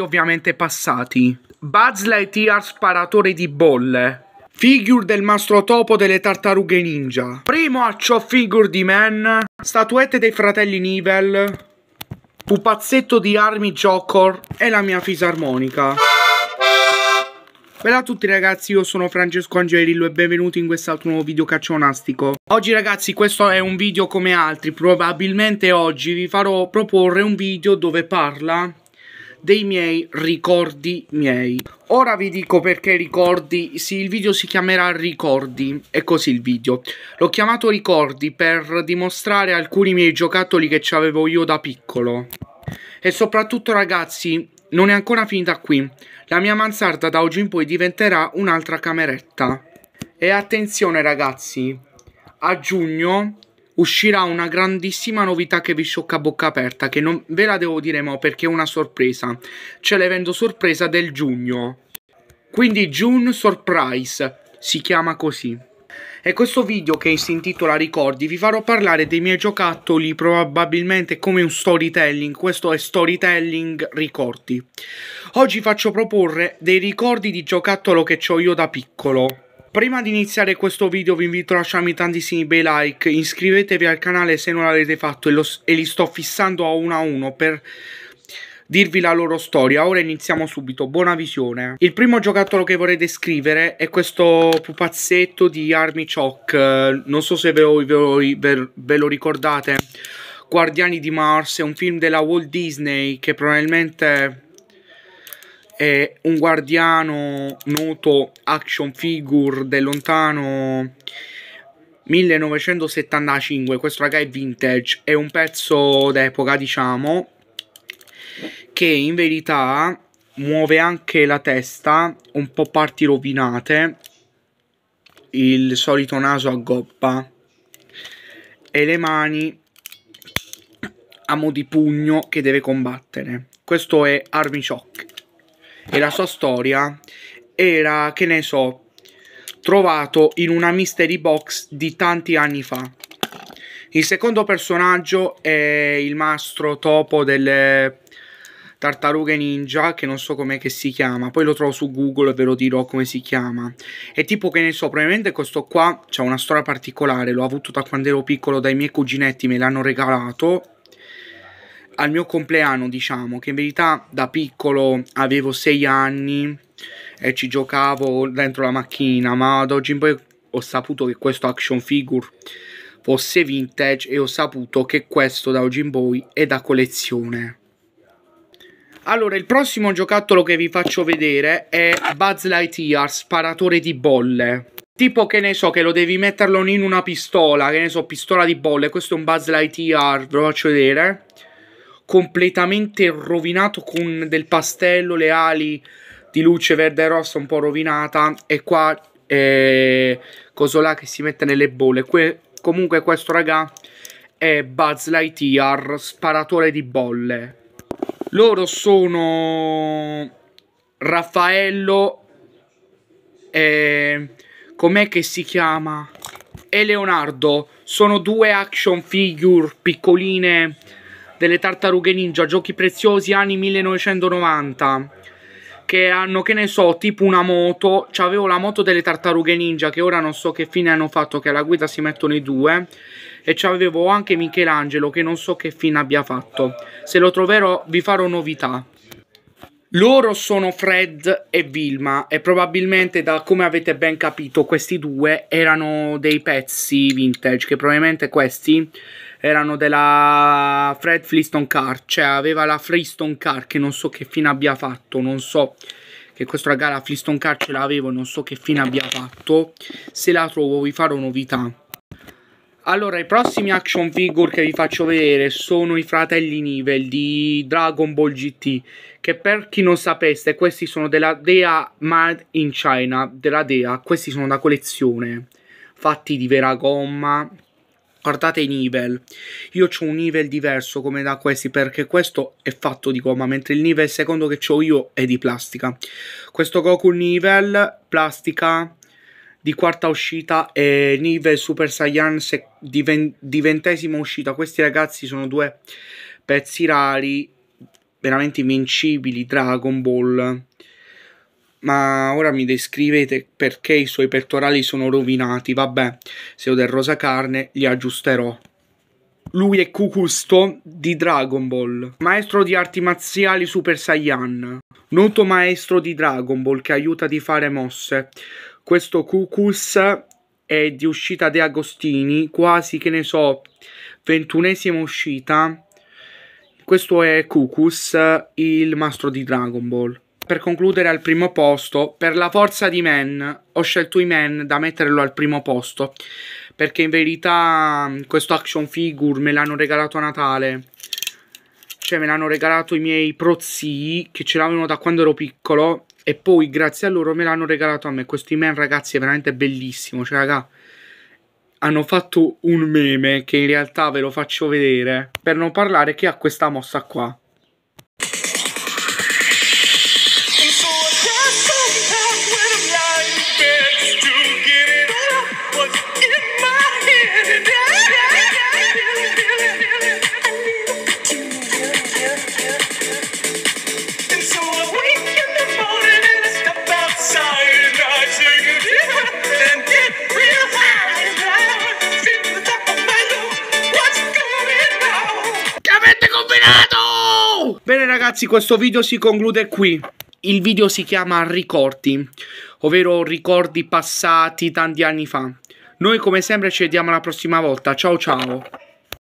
ovviamente passati. Buzz Lightyear sparatore di bolle. Figure del mastro topo delle tartarughe ninja. Primo accio figure di Man. Statuette dei fratelli Nivel. Pupazzetto di Army Joker. E la mia fisarmonica. Bella a tutti ragazzi, io sono Francesco Angelillo e benvenuti in quest'altro nuovo video caccionastico. Oggi ragazzi questo è un video come altri, probabilmente oggi vi farò proporre un video dove parla dei miei ricordi miei. Ora vi dico perché ricordi, sì, il video si chiamerà ricordi, è così il video. L'ho chiamato ricordi per dimostrare alcuni miei giocattoli che avevo io da piccolo. E soprattutto ragazzi, non è ancora finita qui. La mia mansarda da oggi in poi diventerà un'altra cameretta. E attenzione ragazzi, a giugno uscirà una grandissima novità che vi sciocca a bocca aperta, che non ve la devo dire mo perché è una sorpresa. C'è l'evento sorpresa del giugno. Quindi June Surprise, si chiama così. E questo video che si intitola Ricordi vi farò parlare dei miei giocattoli probabilmente come un storytelling, questo è storytelling ricordi. Oggi faccio proporre dei ricordi di giocattolo che ho io da piccolo. Prima di iniziare questo video vi invito a lasciarmi tantissimi bei like, iscrivetevi al canale se non l'avete fatto e, lo, e li sto fissando a uno a uno per dirvi la loro storia. Ora iniziamo subito, buona visione. Il primo giocattolo che vorrei descrivere è questo pupazzetto di Army Chalk, non so se ve lo, ve lo, ve lo ricordate. Guardiani di Mars è un film della Walt Disney che probabilmente è un guardiano noto action figure del lontano 1975, questo raga è vintage, è un pezzo d'epoca diciamo, che in verità muove anche la testa, un po' parti rovinate, il solito naso a goppa e le mani a mo' di pugno che deve combattere. Questo è Army Shock e la sua storia era, che ne so, trovato in una mystery box di tanti anni fa. Il secondo personaggio è il mastro topo delle tartarughe ninja, che non so com'è che si chiama, poi lo trovo su Google e ve lo dirò come si chiama. E tipo che ne so, probabilmente questo qua ha una storia particolare, l'ho avuto da quando ero piccolo dai miei cuginetti, me l'hanno regalato al mio compleanno, diciamo, che in verità da piccolo avevo 6 anni e ci giocavo dentro la macchina, ma ad oggi in poi ho saputo che questo action figure fosse vintage e ho saputo che questo da oggi in poi è da collezione. Allora, il prossimo giocattolo che vi faccio vedere è Buzz Lightyear, sparatore di bolle. Tipo che ne so, che lo devi metterlo in una pistola, che ne so, pistola di bolle. Questo è un Buzz Lightyear, ve lo faccio vedere completamente rovinato con del pastello, le ali di luce verde e rossa un po' rovinata e qua è eh, cosola che si mette nelle bolle. Que comunque questo raga è Buzz Lightyear, sparatore di bolle. Loro sono Raffaello e... com'è che si chiama? E Leonardo. Sono due action figure piccoline delle tartarughe ninja, giochi preziosi anni 1990 che hanno, che ne so, tipo una moto, avevo la moto delle tartarughe ninja che ora non so che fine hanno fatto, che alla guida si mettono i due e c'avevo anche Michelangelo che non so che fine abbia fatto. Se lo troverò vi farò novità. Loro sono Fred e Vilma e probabilmente da come avete ben capito questi due erano dei pezzi vintage che probabilmente questi erano della Fred Flintstone Car, cioè aveva la Freestone Car che non so che fine abbia fatto, non so che questa raga la Flintstone Car ce l'avevo, non so che fine abbia fatto, se la trovo vi farò novità. Allora, i prossimi action figure che vi faccio vedere sono i fratelli Nivel di Dragon Ball GT, che per chi non sapesse, questi sono della DEA Mad in China, della DEA, questi sono da collezione, fatti di vera gomma, Guardate i nivel, io ho un nivel diverso come da questi perché questo è fatto di gomma, mentre il nivel secondo che ho io è di plastica. Questo Goku nivel plastica di quarta uscita e nivel Super Saiyan di, ven di ventesima uscita. Questi ragazzi sono due pezzi rari, veramente invincibili, Dragon Ball ma ora mi descrivete perché i suoi pettorali sono rovinati. Vabbè, se ho del rosa carne li aggiusterò. Lui è Kukusto di Dragon Ball, maestro di arti marziali Super Saiyan, noto maestro di Dragon Ball che aiuta di fare mosse. Questo Kukus è di uscita De Agostini, quasi che ne so, ventunesima uscita. Questo è Kukus, il mastro di Dragon Ball. Per concludere al primo posto, per la forza di Man, ho scelto i Man da metterlo al primo posto, perché in verità mm, questo action figure me l'hanno regalato a Natale. Cioè me l'hanno regalato i miei prozii che ce l'avevano da quando ero piccolo e poi grazie a loro me l'hanno regalato a me. Questi Man ragazzi è veramente bellissimo, cioè raga hanno fatto un meme che in realtà ve lo faccio vedere. Per non parlare che ha questa mossa qua. Bene ragazzi, questo video si conclude qui. Il video si chiama Ricordi, ovvero ricordi passati tanti anni fa. Noi come sempre ci vediamo la prossima volta. Ciao ciao.